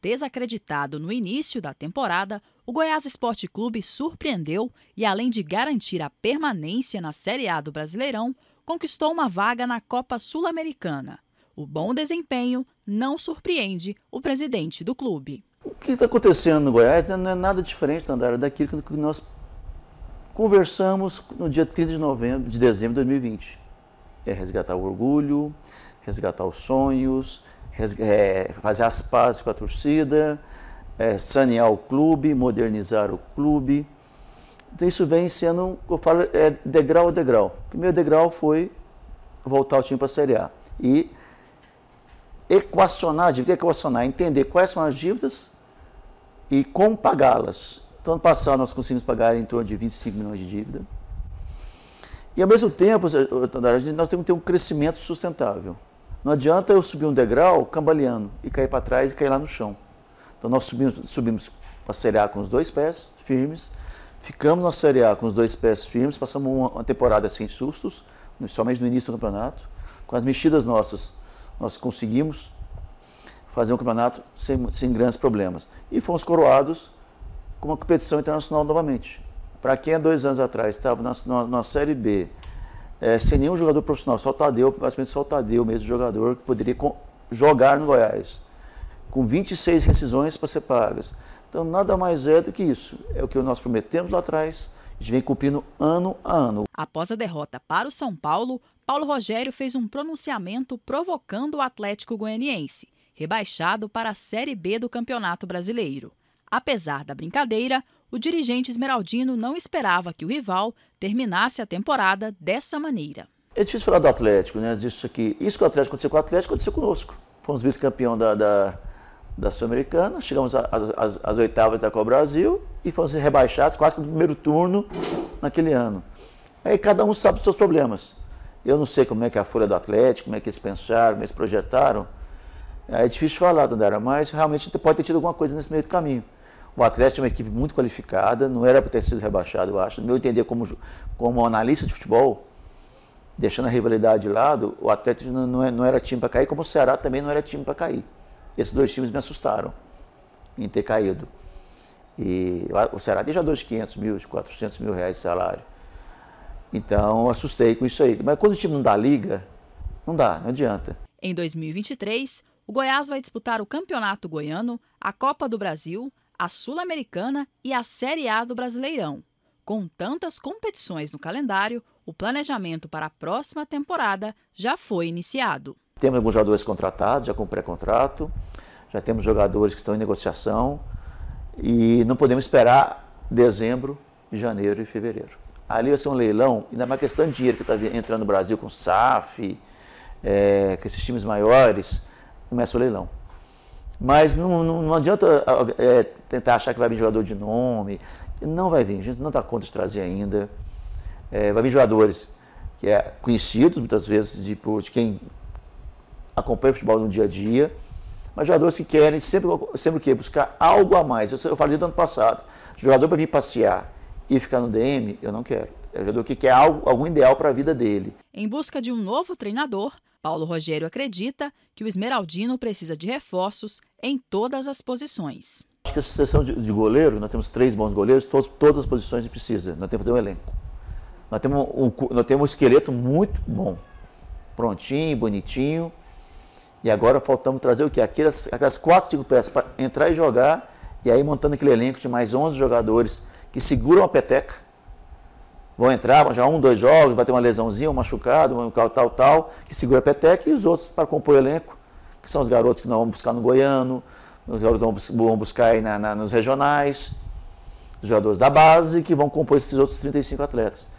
Desacreditado no início da temporada, o Goiás Esporte Clube surpreendeu e, além de garantir a permanência na Série A do Brasileirão, conquistou uma vaga na Copa Sul-Americana. O bom desempenho não surpreende o presidente do clube. O que está acontecendo no Goiás é, não é nada diferente, Tandara, daquilo que nós conversamos no dia 30 de, novembro, de dezembro de 2020. É resgatar o orgulho, resgatar os sonhos, é, fazer as pazes com a torcida, é, sanear o clube, modernizar o clube. Então isso vem sendo, eu falo, é degrau a degrau. O primeiro degrau foi voltar o time para a Série A e equacionar, dívida é equacionar, entender quais são as dívidas e como pagá-las. Então, ano passado nós conseguimos pagar em torno de 25 milhões de dívida. E ao mesmo tempo, nós temos que ter um crescimento sustentável. Não adianta eu subir um degrau cambaleando e cair para trás e cair lá no chão. Então nós subimos, subimos para a Série A com os dois pés firmes, ficamos na Série A com os dois pés firmes, passamos uma, uma temporada sem sustos, somente no início do campeonato. Com as mexidas nossas, nós conseguimos fazer um campeonato sem, sem grandes problemas. E fomos coroados com uma competição internacional novamente. Para quem há dois anos atrás estava na, na, na Série B, é, sem nenhum jogador profissional, só o Tadeu, basicamente só o Tadeu mesmo, jogador que poderia jogar no Goiás, com 26 rescisões para ser pagas. Então, nada mais é do que isso. É o que nós prometemos lá atrás, a gente vem cumprindo ano a ano. Após a derrota para o São Paulo, Paulo Rogério fez um pronunciamento provocando o Atlético Goianiense, rebaixado para a Série B do Campeonato Brasileiro. Apesar da brincadeira, o dirigente esmeraldino não esperava que o rival terminasse a temporada dessa maneira. É difícil falar do Atlético, né? Isso, aqui, isso que o Atlético aconteceu com o Atlético aconteceu conosco. Fomos vice-campeão da, da, da Sul-Americana, chegamos às oitavas da Copa Brasil e fomos rebaixados quase que no primeiro turno naquele ano. Aí cada um sabe dos seus problemas. Eu não sei como é que é a folha do Atlético, como é que eles pensaram, como eles projetaram. É difícil falar, Dandara, mas realmente pode ter tido alguma coisa nesse meio do caminho. O Atlético é uma equipe muito qualificada, não era para ter sido rebaixado, eu acho. No meu entender, como, como analista de futebol, deixando a rivalidade de lado, o Atlético não, não, é, não era time para cair, como o Ceará também não era time para cair. Esses dois times me assustaram em ter caído. E o Ceará tem jogadores de 500 mil, de 400 mil reais de salário. Então, assustei com isso aí. Mas quando o time não dá liga, não dá, não adianta. Em 2023, o Goiás vai disputar o Campeonato Goiano, a Copa do Brasil, a Sul-Americana e a Série A do Brasileirão. Com tantas competições no calendário, o planejamento para a próxima temporada já foi iniciado. Temos alguns jogadores contratados, já com pré-contrato, já temos jogadores que estão em negociação e não podemos esperar dezembro, janeiro e fevereiro. Ali vai ser um leilão, ainda mais questão de dinheiro que está entrando no Brasil com SAF, é, com esses times maiores, começa o leilão. Mas não, não, não adianta ah, ah, é, tentar achar que vai vir jogador de nome. Não vai vir, a gente não está conta de trazer ainda. É, vai vir jogadores que é conhecidos muitas vezes de, de quem acompanha o futebol no dia a dia, mas jogadores que querem sempre, sempre o quê? Buscar algo a mais. Eu, eu falei do ano passado, jogador para vir passear e ficar no DM, eu não quero. É o jogador que quer algo, algum ideal para a vida dele. Em busca de um novo treinador, Paulo Rogério acredita que o Esmeraldino precisa de reforços em todas as posições. Acho que a sucessão de, de goleiro, nós temos três bons goleiros, todos, todas as posições precisa. Nós temos que fazer um elenco. Nós temos um, nós temos um esqueleto muito bom, prontinho, bonitinho. E agora faltamos trazer o quê? Aquelas, aquelas quatro, cinco peças para entrar e jogar, e aí montando aquele elenco de mais 11 jogadores que seguram a peteca vão entrar, vão jogar um, dois jogos, vai ter uma lesãozinha, um machucado, um tal, tal, tal, que segura a peteca, e os outros para compor o elenco, que são os garotos que nós vamos buscar no Goiano, os garotos vão buscar aí na, na, nos regionais, os jogadores da base, que vão compor esses outros 35 atletas.